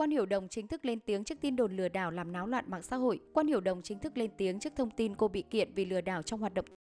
Quan Hiểu Đồng chính thức lên tiếng trước tin đồn lừa đảo làm náo loạn mạng xã hội. Quan Hiểu Đồng chính thức lên tiếng trước thông tin cô bị kiện vì lừa đảo trong hoạt động